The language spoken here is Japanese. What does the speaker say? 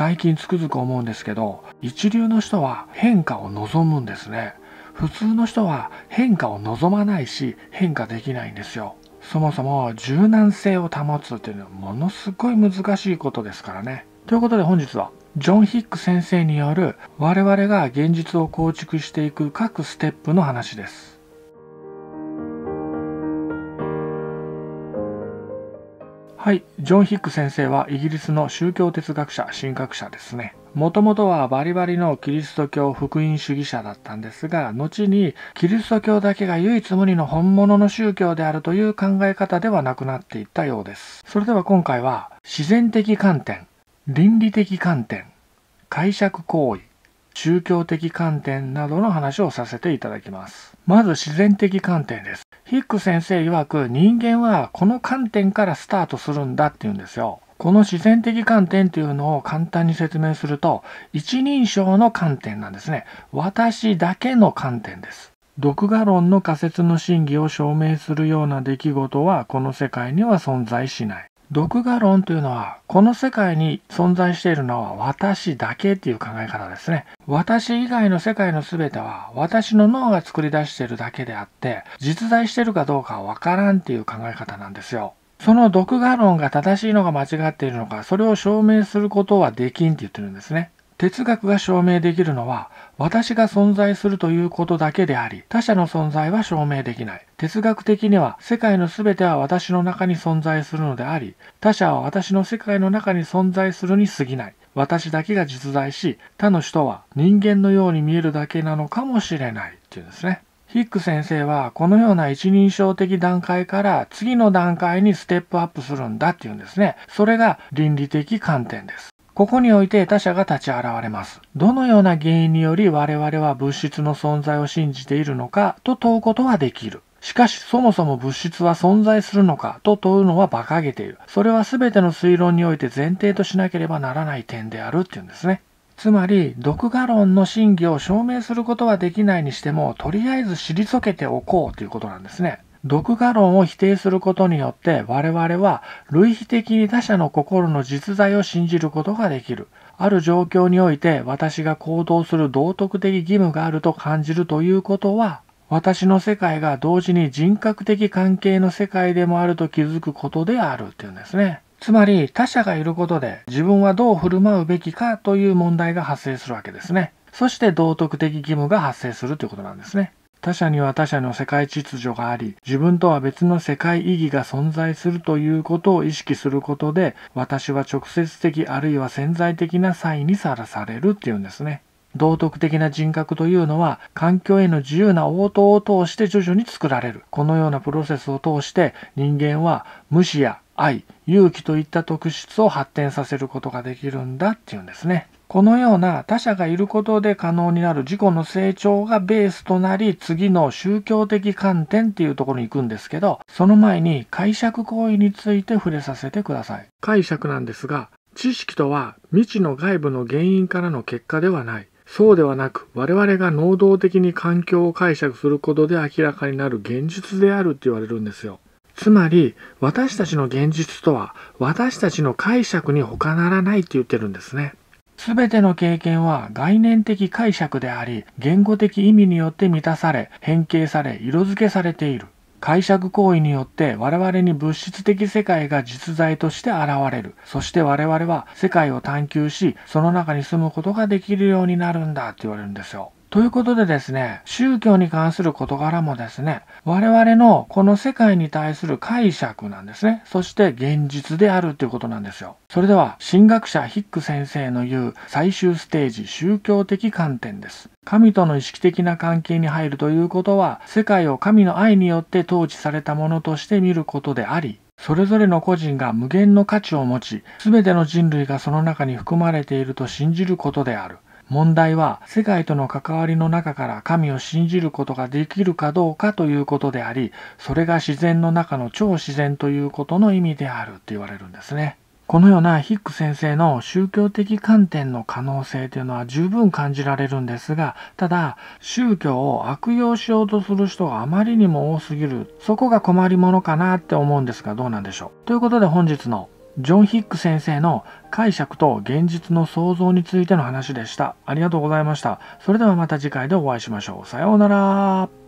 最近つくづく思うんですけど一流の人は変化を望むんですね普通の人は変化を望まないし変化できないんですよそもそも柔軟性を保つっていうのはものすごい難しいことですからねということで本日はジョン・ヒック先生による我々が現実を構築していく各ステップの話ですはい、ジョン・ヒック先生はイギリスの宗教哲学者、神学者ですね。もともとはバリバリのキリスト教福音主義者だったんですが、後にキリスト教だけが唯一無二の本物の宗教であるという考え方ではなくなっていったようです。それでは今回は、自然的観点、倫理的観点、解釈行為、宗教的観点などの話をさせていただきます。まず自然的観点です。ヒック先生曰く人間はこの観点からスタートするんだって言うんですよ。この自然的観点というのを簡単に説明すると、一人称の観点なんですね。私だけの観点です。独画論の仮説の真偽を証明するような出来事はこの世界には存在しない。独画論というのは、この世界に存在しているのは私だけっていう考え方ですね。私以外の世界の全ては私の脳が作り出しているだけであって、実在しているかどうかはわからんっていう考え方なんですよ。その独画論が正しいのが間違っているのか、それを証明することはできんって言ってるんですね。哲学が証明できるのは私が存在するということだけであり他者の存在は証明できない哲学的には世界の全ては私の中に存在するのであり他者は私の世界の中に存在するに過ぎない私だけが実在し他の人は人間のように見えるだけなのかもしれないっていうんですねヒック先生はこのような一人称的段階から次の段階にステップアップするんだっていうんですねそれが倫理的観点ですここにおいて他者が立ち現れます。どのような原因により我々は物質の存在を信じているのかと問うことはできる。しかしそもそも物質は存在するのかと問うのは馬鹿げている。それは全ての推論において前提としなければならない点であるっていうんですね。つまり、独画論の真偽を証明することはできないにしても、とりあえず退けておこうということなんですね。独画論を否定することによって我々は類比的に他者の心の実在を信じることができる。ある状況において私が行動する道徳的義務があると感じるということは私の世界が同時に人格的関係の世界でもあると気づくことであるっていうんですね。つまり他者がいることで自分はどう振る舞うべきかという問題が発生するわけですね。そして道徳的義務が発生するということなんですね。他者には他者の世界秩序があり、自分とは別の世界意義が存在するということを意識することで、私は直接的あるいは潜在的な際にさらされるっていうんですね。道徳的な人格というのは環境への自由な応答を通して徐々に作られる。このようなプロセスを通して人間は無視や愛、勇気といった特質を発展させることができるんだっていうんですね。このような他者がいることで可能になる自己の成長がベースとなり次の宗教的観点っていうところに行くんですけどその前に解釈行為について触れさせてください解釈なんですが知識とは未知の外部の原因からの結果ではないそうではなく我々が能動的に環境を解釈することで明らかになる現実であるって言われるんですよつまり私たちの現実とは私たちの解釈に他ならないって言ってるんですね。すべての経験は概念的解釈であり、言語的意味によって満たされ、変形され、色付けされている。解釈行為によって我々に物質的世界が実在として現れる。そして我々は世界を探求し、その中に住むことができるようになるんだって言われるんですよ。ということでですね、宗教に関する事柄もですね、我々のこの世界に対する解釈なんですね。そして現実であるということなんですよ。それでは、神学者ヒック先生の言う最終ステージ宗教的観点です。神との意識的な関係に入るということは、世界を神の愛によって統治されたものとして見ることであり、それぞれの個人が無限の価値を持ち、すべての人類がその中に含まれていると信じることである。問題は世界との関わりの中から神を信じることができるかどうかということであり、それが自然の中の超自然ということの意味であるって言われるんですね。このようなヒック先生の宗教的観点の可能性というのは十分感じられるんですが、ただ、宗教を悪用しようとする人があまりにも多すぎる、そこが困りものかなって思うんですがどうなんでしょう。ということで本日のジョン・ヒック先生の解釈と現実の創造についての話でした。ありがとうございました。それではまた次回でお会いしましょう。さようなら。